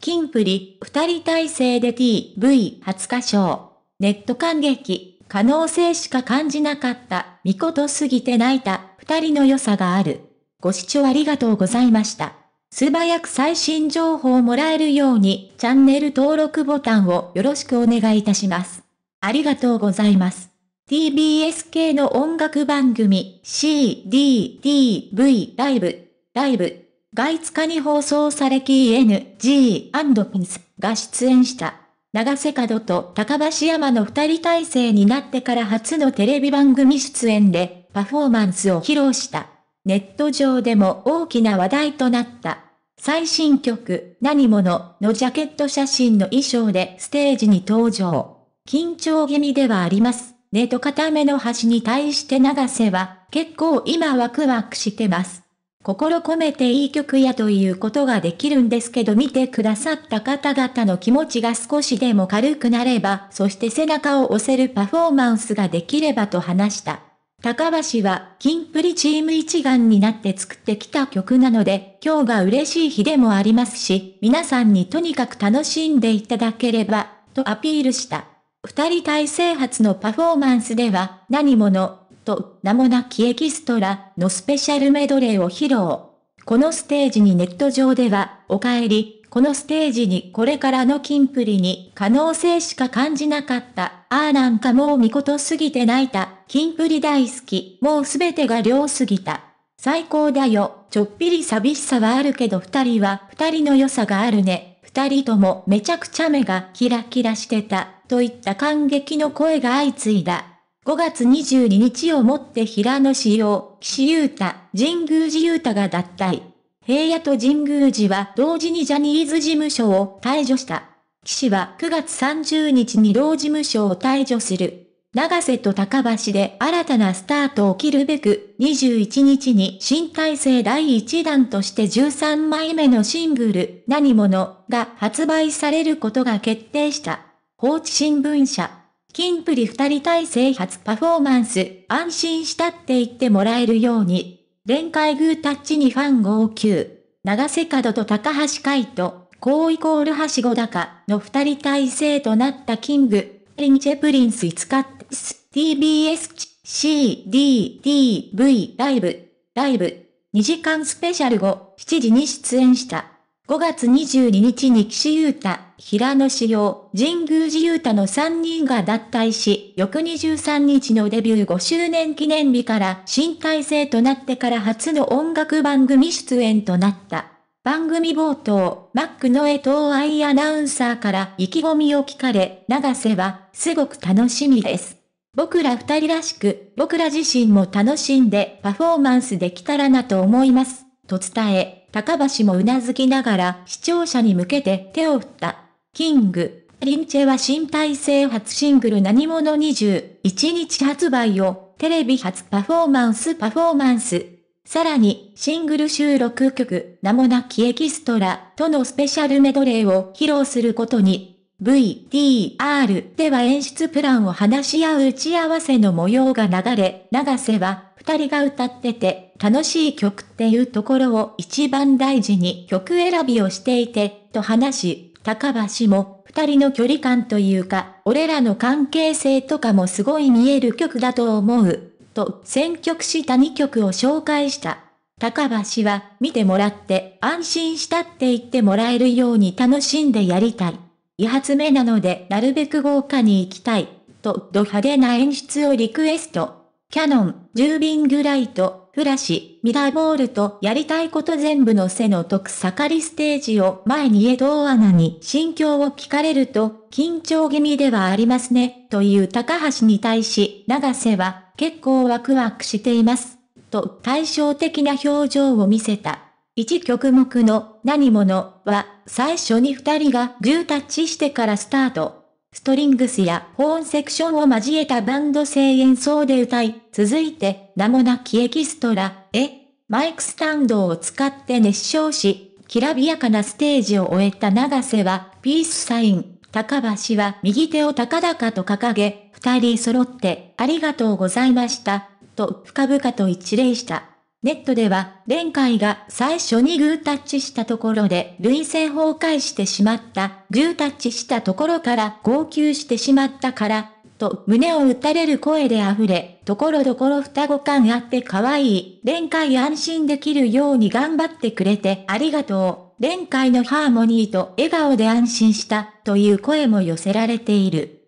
キンプリ、二人体制で TV 初歌唱。ネット感激、可能性しか感じなかった、見事すぎて泣いた、二人の良さがある。ご視聴ありがとうございました。素早く最新情報をもらえるように、チャンネル登録ボタンをよろしくお願いいたします。ありがとうございます。TBS 系の音楽番組 CDTV ライブ、ライブ。イツ日に放送され KNG&PINS が出演した。長瀬角と高橋山の二人体制になってから初のテレビ番組出演でパフォーマンスを披露した。ネット上でも大きな話題となった。最新曲、何者のジャケット写真の衣装でステージに登場。緊張気味ではあります。ッと固めの端に対して長瀬は結構今ワクワクしてます。心込めていい曲やということができるんですけど見てくださった方々の気持ちが少しでも軽くなれば、そして背中を押せるパフォーマンスができればと話した。高橋は、キンプリチーム一丸になって作ってきた曲なので、今日が嬉しい日でもありますし、皆さんにとにかく楽しんでいただければ、とアピールした。二人体制発のパフォーマンスでは、何者、と、名もなきエキストラのスペシャルメドレーを披露。このステージにネット上では、お帰り、このステージにこれからのキンプリに可能性しか感じなかった。ああなんかもう見事すぎて泣いた。キンプリ大好き。もうすべてが良すぎた。最高だよ。ちょっぴり寂しさはあるけど二人は二人の良さがあるね。二人ともめちゃくちゃ目がキラキラしてた。といった感激の声が相次いだ。5月22日をもって平野市を岸優太、神宮寺優太が脱退。平野と神宮寺は同時にジャニーズ事務所を退所した。岸は9月30日に同事務所を退所する。長瀬と高橋で新たなスタートを切るべく、21日に新体制第1弾として13枚目のシングル、何者が発売されることが決定した。放置新聞社。キンプリ二人体制初パフォーマンス、安心したって言ってもらえるように、連海グータッチにファン号泣。長瀬角と高橋海人、高イコールはしご高の二人体制となったキング、リンチェプリンスイツカッス、TBS CDTV ライブ、ライブ、2時間スペシャル後、7時に出演した。5月22日に岸優太、平野志陽、神宮寺優太の3人が脱退し、翌23日のデビュー5周年記念日から新体制となってから初の音楽番組出演となった。番組冒頭、マックの江藤愛アナウンサーから意気込みを聞かれ、長瀬は、すごく楽しみです。僕ら二人らしく、僕ら自身も楽しんでパフォーマンスできたらなと思います。と伝え、高橋も頷きながら視聴者に向けて手を振った。キング、リンチェは新体制初シングル何者21日発売をテレビ初パフォーマンスパフォーマンス。さらに、シングル収録曲、名もなきエキストラとのスペシャルメドレーを披露することに。VTR では演出プランを話し合う打ち合わせの模様が流れ、長瀬は二人が歌ってて楽しい曲っていうところを一番大事に曲選びをしていて、と話し、高橋も二人の距離感というか、俺らの関係性とかもすごい見える曲だと思う、と選曲した2曲を紹介した。高橋は見てもらって安心したって言ってもらえるように楽しんでやりたい。2発目なのでなるべく豪華に行きたい、とド派手な演出をリクエスト。キャノン、ジュービングライト、フラシ、ミラーボールとやりたいこと全部の背のく、盛りステージを前に江藤アナに心境を聞かれると、緊張気味ではありますね、という高橋に対し、長瀬は、結構ワクワクしています、と対照的な表情を見せた。一曲目の何者は最初に二人がグータッチしてからスタート。ストリングスやホーンセクションを交えたバンド声演奏で歌い、続いて名もなきエキストラ、え、マイクスタンドを使って熱唱し、きらびやかなステージを終えた長瀬は、ピースサイン、高橋は右手を高々と掲げ、二人揃って、ありがとうございました、と深々と一礼した。ネットでは、連海が最初にグータッチしたところで、累戦崩壊してしまった、グータッチしたところから号泣してしまったから、と胸を打たれる声で溢れ、ところどころ双子感あって可愛い、連海安心できるように頑張ってくれてありがとう、連海のハーモニーと笑顔で安心した、という声も寄せられている。